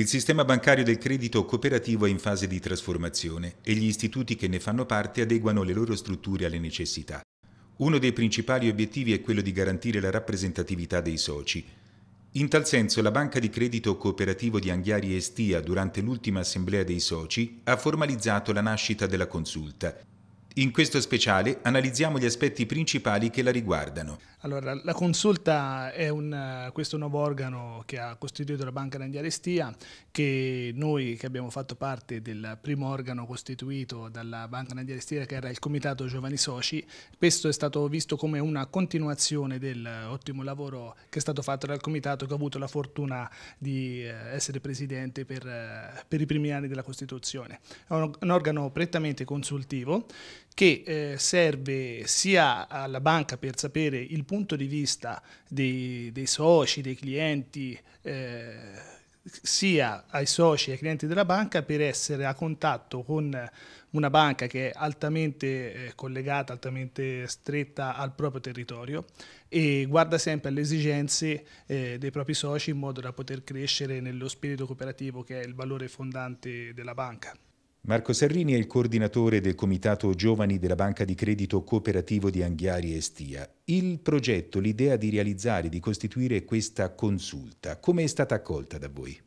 Il sistema bancario del credito cooperativo è in fase di trasformazione e gli istituti che ne fanno parte adeguano le loro strutture alle necessità. Uno dei principali obiettivi è quello di garantire la rappresentatività dei soci. In tal senso la Banca di Credito Cooperativo di Anghiari e Stia durante l'ultima assemblea dei soci ha formalizzato la nascita della consulta in questo speciale analizziamo gli aspetti principali che la riguardano. Allora, la consulta è un, questo nuovo organo che ha costituito la Banca Grandi che noi che abbiamo fatto parte del primo organo costituito dalla Banca Grandi che era il Comitato Giovani Soci, questo è stato visto come una continuazione dell'ottimo lavoro che è stato fatto dal Comitato, che ho avuto la fortuna di eh, essere presidente per, eh, per i primi anni della Costituzione. È un organo prettamente consultivo che eh, serve sia alla banca per sapere il punto di vista dei, dei soci, dei clienti, eh, sia ai soci e ai clienti della banca per essere a contatto con una banca che è altamente eh, collegata, altamente stretta al proprio territorio e guarda sempre alle esigenze eh, dei propri soci in modo da poter crescere nello spirito cooperativo che è il valore fondante della banca. Marco Serrini è il coordinatore del Comitato Giovani della Banca di Credito Cooperativo di Anghiari e Stia. Il progetto, l'idea di realizzare, di costituire questa consulta, come è stata accolta da voi?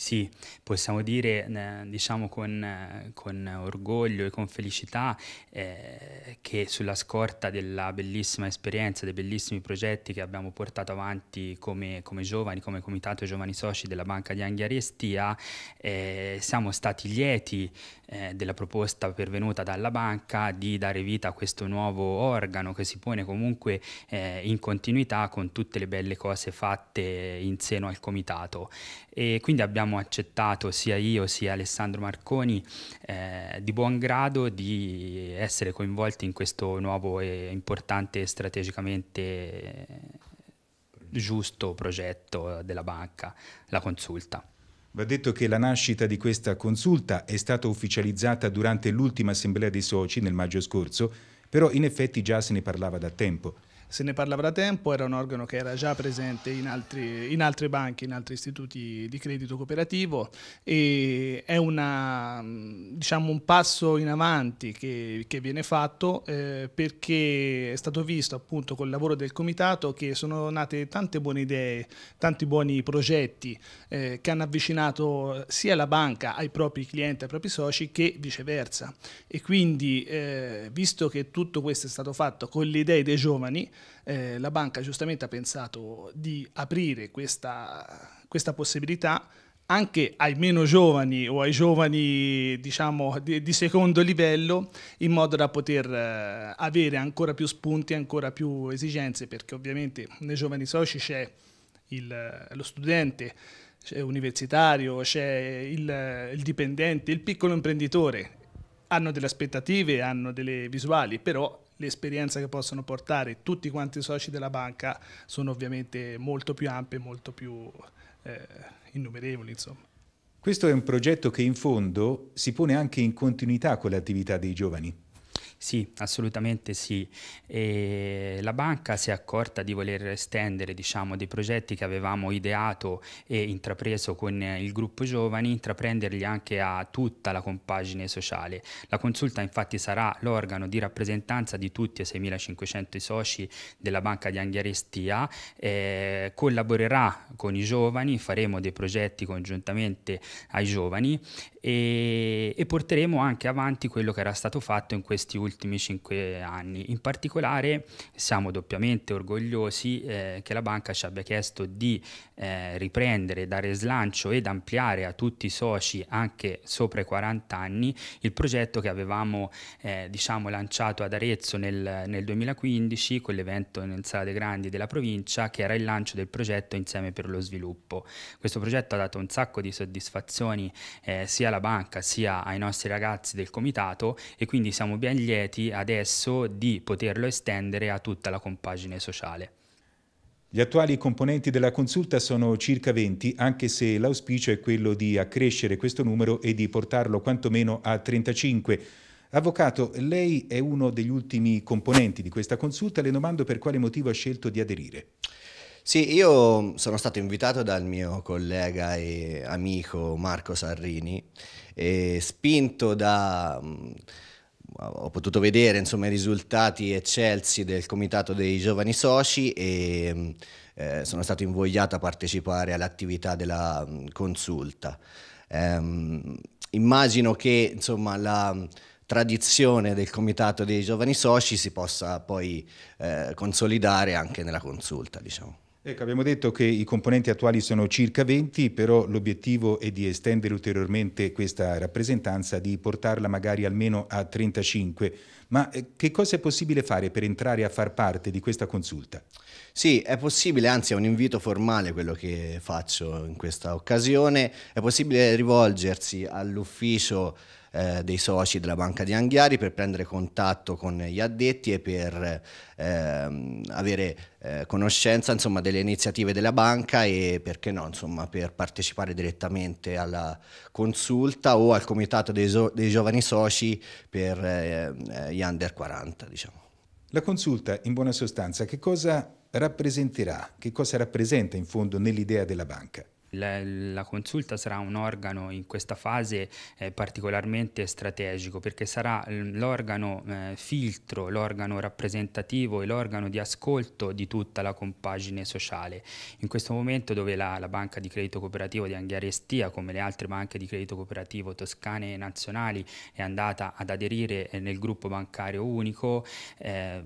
Sì, possiamo dire eh, diciamo con, eh, con orgoglio e con felicità eh, che sulla scorta della bellissima esperienza, dei bellissimi progetti che abbiamo portato avanti come, come giovani, come comitato giovani soci della Banca di Anghiarestia, eh, siamo stati lieti eh, della proposta pervenuta dalla banca di dare vita a questo nuovo organo che si pone comunque eh, in continuità con tutte le belle cose fatte in seno al comitato. E quindi abbiamo abbiamo accettato sia io sia Alessandro Marconi eh, di buon grado di essere coinvolti in questo nuovo e importante strategicamente giusto progetto della banca, la consulta. Va detto che la nascita di questa consulta è stata ufficializzata durante l'ultima assemblea dei soci nel maggio scorso, però in effetti già se ne parlava da tempo se ne parlava da tempo, era un organo che era già presente in, altri, in altre banche, in altri istituti di credito cooperativo e è una, diciamo, un passo in avanti che, che viene fatto eh, perché è stato visto appunto col lavoro del comitato che sono nate tante buone idee, tanti buoni progetti eh, che hanno avvicinato sia la banca ai propri clienti, ai propri soci che viceversa e quindi eh, visto che tutto questo è stato fatto con le idee dei giovani eh, la banca giustamente ha pensato di aprire questa, questa possibilità anche ai meno giovani o ai giovani diciamo, di, di, secondo livello in modo da poter eh, avere ancora più spunti, ancora più esigenze perché ovviamente nei giovani soci c'è il, lo studente, c'è l'universitario, c'è il, il dipendente, il piccolo imprenditore hanno delle aspettative, hanno delle visuali, però l'esperienza che possono portare tutti quanti i soci della banca sono ovviamente molto più ampie, molto più eh, innumerevoli. Insomma. Questo è un progetto che in fondo si pone anche in continuità con l'attività dei giovani. Sì, assolutamente sì. E la banca si è accorta di voler estendere diciamo, dei progetti che avevamo ideato e intrapreso con il gruppo giovani, intraprenderli anche a tutta la compagine sociale. La consulta infatti sarà l'organo di rappresentanza di tutti i 6.500 soci della banca di Anghiarestia, eh, collaborerà con i giovani, faremo dei progetti congiuntamente ai giovani e, e porteremo anche avanti quello che era stato fatto in questi ultimi ultimi cinque anni. In particolare siamo doppiamente orgogliosi eh, che la banca ci abbia chiesto di eh, riprendere, dare slancio ed ampliare a tutti i soci anche sopra i 40 anni il progetto che avevamo eh, diciamo lanciato ad Arezzo nel, nel 2015 con l'evento in Sala dei Grandi della provincia che era il lancio del progetto Insieme per lo sviluppo. Questo progetto ha dato un sacco di soddisfazioni eh, sia alla banca sia ai nostri ragazzi del comitato e quindi siamo ben lieti lieti adesso di poterlo estendere a tutta la compagine sociale. Gli attuali componenti della consulta sono circa 20, anche se l'auspicio è quello di accrescere questo numero e di portarlo quantomeno a 35. Avvocato, lei è uno degli ultimi componenti di questa consulta, le domando per quale motivo ha scelto di aderire. Sì, io sono stato invitato dal mio collega e amico Marco Sarrini, e spinto da mm, ho potuto vedere insomma, i risultati eccelsi del comitato dei giovani soci e eh, sono stato invogliato a partecipare all'attività della mm, consulta. Ehm, immagino che insomma, la mm, tradizione del comitato dei giovani soci si possa poi eh, consolidare anche nella consulta. Diciamo. Ecco, abbiamo detto che i componenti attuali sono circa 20, però l'obiettivo è di estendere ulteriormente questa rappresentanza, di portarla magari almeno a 35. Ma eh, che cosa è possibile fare per entrare a far parte di questa consulta? Sì, è possibile, anzi è un invito formale quello che faccio in questa occasione, è possibile rivolgersi all'ufficio eh, dei soci della Banca di Anghiari per prendere contatto con gli addetti e per ehm, avere eh, conoscenza insomma, delle iniziative della banca e perché no, insomma, per partecipare direttamente alla consulta o al comitato dei, so- dei giovani soci per eh, gli under 40. Diciamo. La consulta, in buona sostanza, che cosa rappresenterà, che cosa rappresenta in fondo nell'idea della banca? La, la, consulta sarà un organo in questa fase eh, particolarmente strategico perché sarà l'organo eh, filtro, l'organo rappresentativo e l'organo di ascolto di tutta la compagine sociale. In questo momento dove la, la banca di credito cooperativo di Anghiarestia come le altre banche di credito cooperativo toscane e nazionali, è andata ad aderire eh, nel gruppo bancario unico, eh,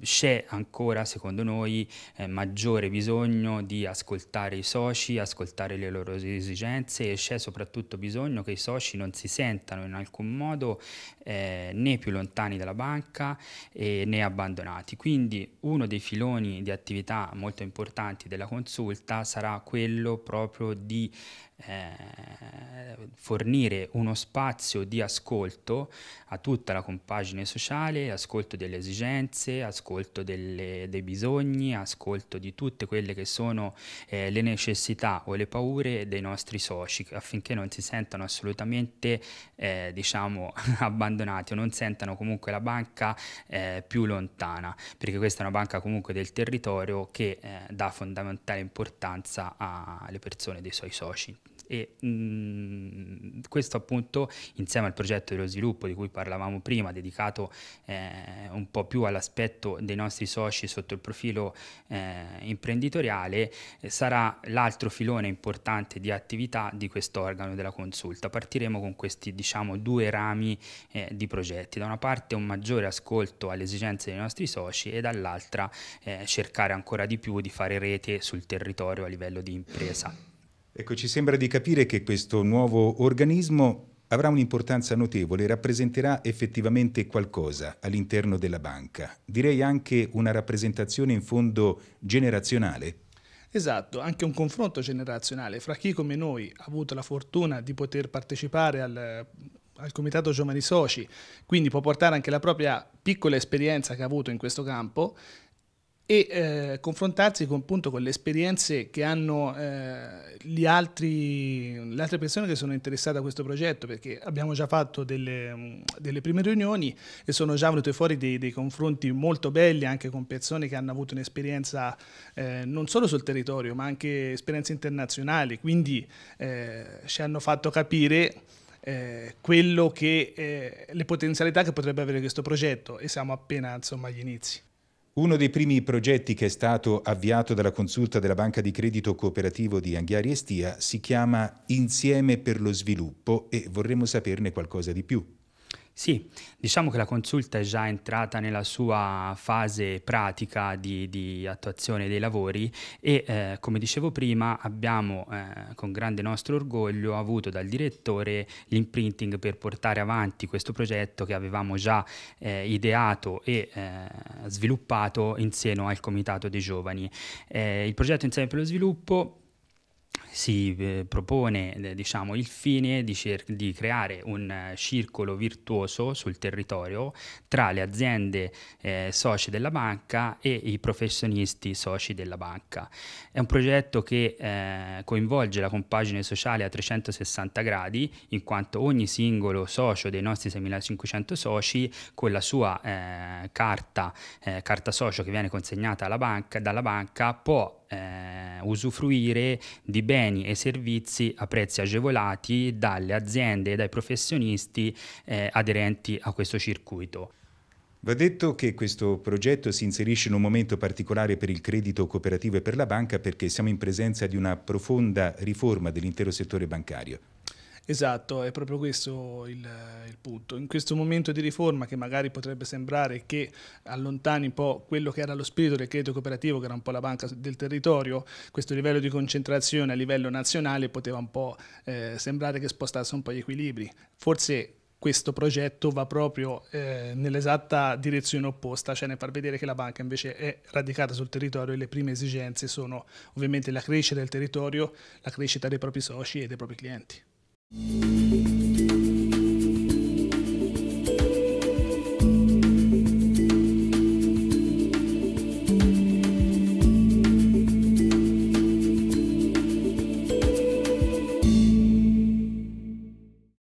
c'è ancora secondo noi eh, maggiore bisogno di ascoltare i soci, ascoltare rispettare le loro esigenze e c'è soprattutto bisogno che i soci non si sentano in alcun modo eh, né più lontani dalla banca eh, né abbandonati. Quindi uno dei filoni di attività molto importanti della consulta sarà quello proprio di eh, fornire uno spazio di ascolto a tutta la compagine sociale, ascolto delle esigenze, ascolto delle, dei bisogni, ascolto di tutte quelle che sono eh, le necessità o le paure dei nostri soci affinché non si sentano assolutamente eh, diciamo abbandonati o non sentano comunque la banca eh, più lontana perché questa è una banca comunque del territorio che eh, dà fondamentale importanza alle persone dei suoi soci e mh, mhmm, questo appunto insieme al progetto dello sviluppo di cui parlavamo prima, dedicato eh, un po' più all'aspetto dei nostri soci sotto il profilo eh, imprenditoriale, eh, sarà l'altro filone importante di attività di questo organo della consulta. Partiremo con questi diciamo due rami eh, di progetti, da una parte un maggiore ascolto alle esigenze dei nostri soci e dall'altra eh, cercare ancora di più di fare rete sul territorio a livello di impresa. Ecco, ci sembra di capire che questo nuovo organismo avrà un'importanza notevole, rappresenterà effettivamente qualcosa all'interno della banca, direi anche una rappresentazione in fondo generazionale. Esatto, anche un confronto generazionale fra chi come noi ha avuto la fortuna di poter partecipare al, al Comitato Giovani Soci, quindi può portare anche la propria piccola esperienza che ha avuto in questo campo e eh, confrontarsi con, appunto, con le esperienze che hanno eh, altri, le altre persone che sono interessate a questo progetto, perché abbiamo già fatto delle, delle prime riunioni e sono già venute fuori dei, dei, confronti molto belli anche con persone che hanno avuto un'esperienza eh, non solo sul territorio, ma anche esperienze internazionali, quindi eh, ci hanno fatto capire eh, quello che, eh, le potenzialità che potrebbe avere questo progetto e siamo appena insomma, agli inizi. Uno dei primi progetti che è stato avviato dalla consulta della Banca di Credito Cooperativo di Anghiari e Stia si chiama Insieme per lo Sviluppo e vorremmo saperne qualcosa di più. Sì, diciamo che la consulta è già entrata nella sua fase pratica di, di attuazione dei lavori e eh, come dicevo prima abbiamo eh, con grande nostro orgoglio avuto dal direttore l'imprinting per portare avanti questo progetto che avevamo già eh, ideato e eh, sviluppato in seno al Comitato dei Giovani. Eh, il progetto Insieme per lo Sviluppo si eh, propone eh, diciamo, il fine di, cer- di creare un eh, circolo virtuoso sul territorio tra le aziende eh, soci della banca e i professionisti soci della banca. È un progetto che coinvolge la compagine sociale a 360 gradi, in quanto ogni singolo socio dei nostri 6500 soci con la sua carta, carta socio che viene consegnata banca, dalla banca può eh, usufruire di beni e servizi a prezzi agevolati dalle aziende e dai professionisti eh, aderenti a questo circuito. Va detto che questo progetto si inserisce in un momento particolare per il credito cooperativo e per la banca perché siamo in presenza di una profonda riforma dell'intero settore bancario. Esatto, è proprio questo il, il, punto. In questo momento di riforma che magari potrebbe sembrare che allontani un po' quello che era lo spirito del credito cooperativo, che era un po' la banca del territorio, questo livello di concentrazione a livello nazionale poteva un po' eh, sembrare che spostasse un po' gli equilibri. Forse questo progetto va proprio eh, nell'esatta direzione opposta, cioè nel far vedere che la banca invece è radicata sul territorio e le prime esigenze sono ovviamente la crescita del territorio, la crescita dei propri soci e dei propri clienti. Música